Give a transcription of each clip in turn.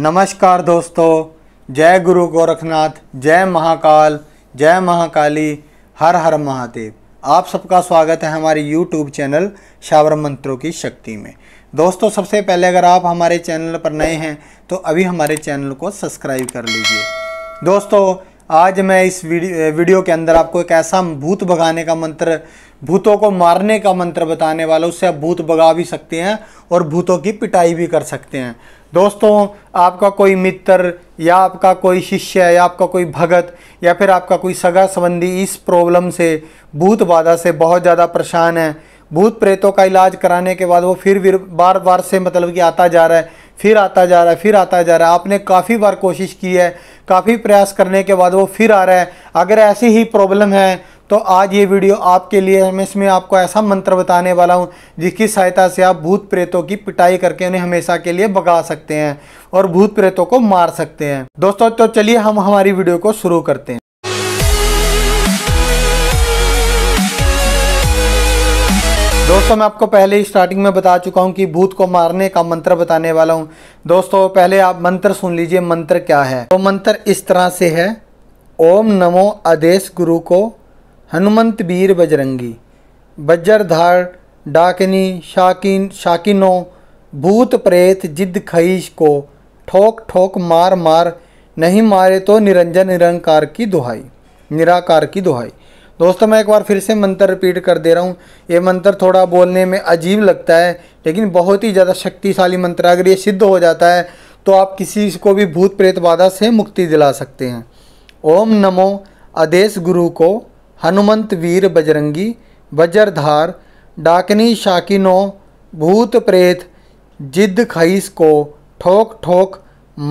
नमस्कार दोस्तों जय गुरु गोरखनाथ जय महाकाल जय महाकाली हर हर महादेव आप सबका स्वागत है हमारे YouTube चैनल शावर मंत्रों की शक्ति में दोस्तों सबसे पहले अगर आप हमारे चैनल पर नए हैं तो अभी हमारे चैनल को सब्सक्राइब कर लीजिए दोस्तों आज मैं इस वीडियो के अंदर आपको एक ऐसा भूत भगाने का मंत्र भूतों को मारने का मंत्र बताने वाला उससे आप भूत भगा भी सकते हैं और भूतों की पिटाई भी कर सकते हैं दोस्तों आपका कोई मित्र या आपका कोई शिष्य या आपका कोई भगत या फिर आपका कोई सगा संबंधी इस प्रॉब्लम से भूत बाधा से बहुत ज़्यादा परेशान है भूत प्रेतों का इलाज कराने के बाद वो फिर बार बार से मतलब कि आता जा रहा है फिर आता जा रहा है फिर आता जा रहा है आपने काफ़ी बार कोशिश की है काफ़ी प्रयास करने के बाद वो फिर आ रहा है अगर ऐसी ही प्रॉब्लम है तो आज ये वीडियो आपके लिए है मैं इसमें आपको ऐसा मंत्र बताने वाला हूँ जिसकी सहायता से आप भूत प्रेतों की पिटाई करके उन्हें हमेशा के लिए भगा सकते हैं और भूत प्रेतों को मार सकते हैं दोस्तों तो चलिए हम हमारी वीडियो को शुरू करते हैं दोस्तों मैं आपको पहले ही स्टार्टिंग में बता चुका हूं कि भूत को मारने का मंत्र बताने वाला हूं दोस्तों पहले आप मंत्र सुन लीजिए मंत्र क्या है तो मंत्र इस तरह से है ओम नमो आदेश गुरु को हनुमंत बीर बजरंगी बजरधार डाकनी शाकिन शाकिनों भूत प्रेत जिद खईश को ठोक ठोक मार मार नहीं मारे तो निरंजन निरंकार की दुहाई निराकार की दुहाई दोस्तों मैं एक बार फिर से मंत्र रिपीट कर दे रहा हूँ ये मंत्र थोड़ा बोलने में अजीब लगता है लेकिन बहुत ही ज़्यादा शक्तिशाली मंत्र अगर ये सिद्ध हो जाता है तो आप किसी को भी भूत प्रेत बाधा से मुक्ति दिला सकते हैं ओम नमो आदेश गुरु को हनुमंत वीर बजरंगी वज्रधार डाकनी शाकिनो भूत प्रेत जिद खईस को ठोक ठोक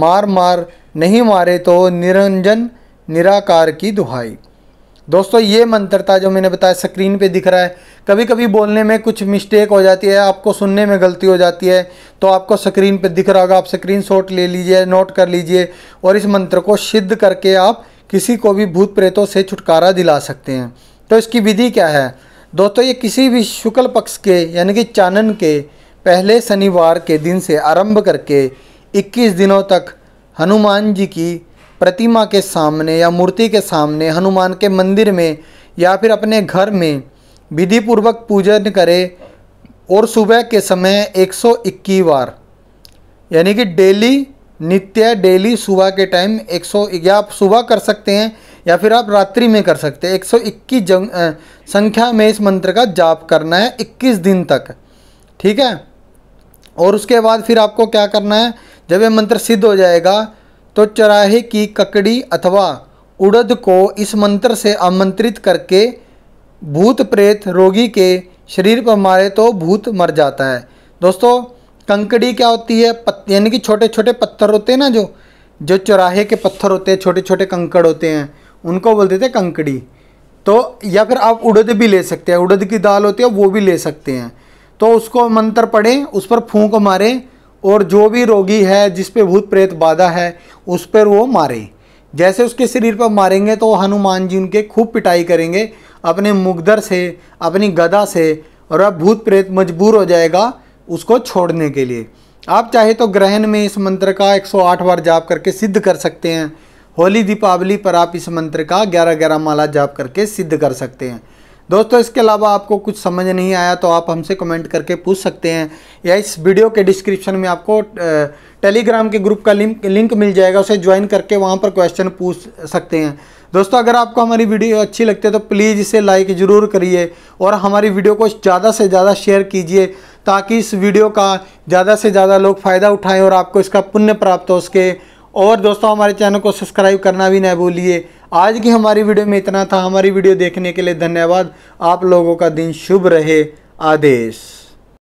मार मार नहीं मारे तो निरंजन निराकार की दुहाई दोस्तों ये मंत्र था जो मैंने बताया स्क्रीन पे दिख रहा है कभी कभी बोलने में कुछ मिस्टेक हो जाती है आपको सुनने में गलती हो जाती है तो आपको स्क्रीन पे दिख रहा होगा आप स्क्रीन शॉट ले लीजिए नोट कर लीजिए और इस मंत्र को सिद्ध करके आप किसी को भी भूत प्रेतों से छुटकारा दिला सकते हैं तो इसकी विधि क्या है दोस्तों ये किसी भी शुक्ल पक्ष के यानी कि चानन के पहले शनिवार के दिन से आरंभ करके 21 दिनों तक हनुमान जी की प्रतिमा के सामने या मूर्ति के सामने हनुमान के मंदिर में या फिर अपने घर में विधिपूर्वक पूजन करें और सुबह के समय 121 बार यानी कि डेली नित्य डेली सुबह के टाइम 100 या आप सुबह कर सकते हैं या फिर आप रात्रि में कर सकते हैं 121 जंग संख्या में इस मंत्र का जाप करना है 21 दिन तक ठीक है और उसके बाद फिर आपको क्या करना है जब यह मंत्र सिद्ध हो जाएगा तो चराहे की ककड़ी अथवा उड़द को इस मंत्र से आमंत्रित करके भूत प्रेत रोगी के शरीर पर मारे तो भूत मर जाता है दोस्तों कंकड़ी क्या होती है यानी कि छोटे छोटे पत्थर होते हैं ना जो जो चौराहे के पत्थर होते हैं छोटे छोटे कंकड़ होते हैं उनको बोलते थे कंकड़ी तो या फिर आप उड़द भी ले सकते हैं उड़द की दाल होती है वो भी ले सकते हैं तो उसको मंत्र पढ़ें उस पर फूंक मारें और जो भी रोगी है जिस पे भूत प्रेत बाधा है उस पर वो मारें जैसे उसके शरीर पर मारेंगे तो हनुमान जी उनके खूब पिटाई करेंगे अपने मुगदर से अपनी गदा से और अब भूत प्रेत मजबूर हो जाएगा उसको छोड़ने के लिए आप चाहे तो ग्रहण में इस मंत्र का 108 बार जाप करके सिद्ध कर सकते हैं होली दीपावली पर आप इस मंत्र का 11 11 माला जाप करके सिद्ध कर सकते हैं दोस्तों इसके अलावा आपको कुछ समझ नहीं आया तो आप हमसे कमेंट करके पूछ सकते हैं या इस वीडियो के डिस्क्रिप्शन में आपको टेलीग्राम के ग्रुप का लिंक लिंक मिल जाएगा उसे ज्वाइन करके वहाँ पर क्वेश्चन पूछ सकते हैं दोस्तों अगर आपको हमारी वीडियो अच्छी लगती है तो प्लीज़ इसे लाइक ज़रूर करिए और हमारी वीडियो को ज़्यादा से ज़्यादा शेयर कीजिए ताकि इस वीडियो का ज़्यादा से ज़्यादा लोग फ़ायदा उठाएं और आपको इसका पुण्य प्राप्त हो सके और दोस्तों हमारे चैनल को सब्सक्राइब करना भी न भूलिए आज की हमारी वीडियो में इतना था हमारी वीडियो देखने के लिए धन्यवाद आप लोगों का दिन शुभ रहे आदेश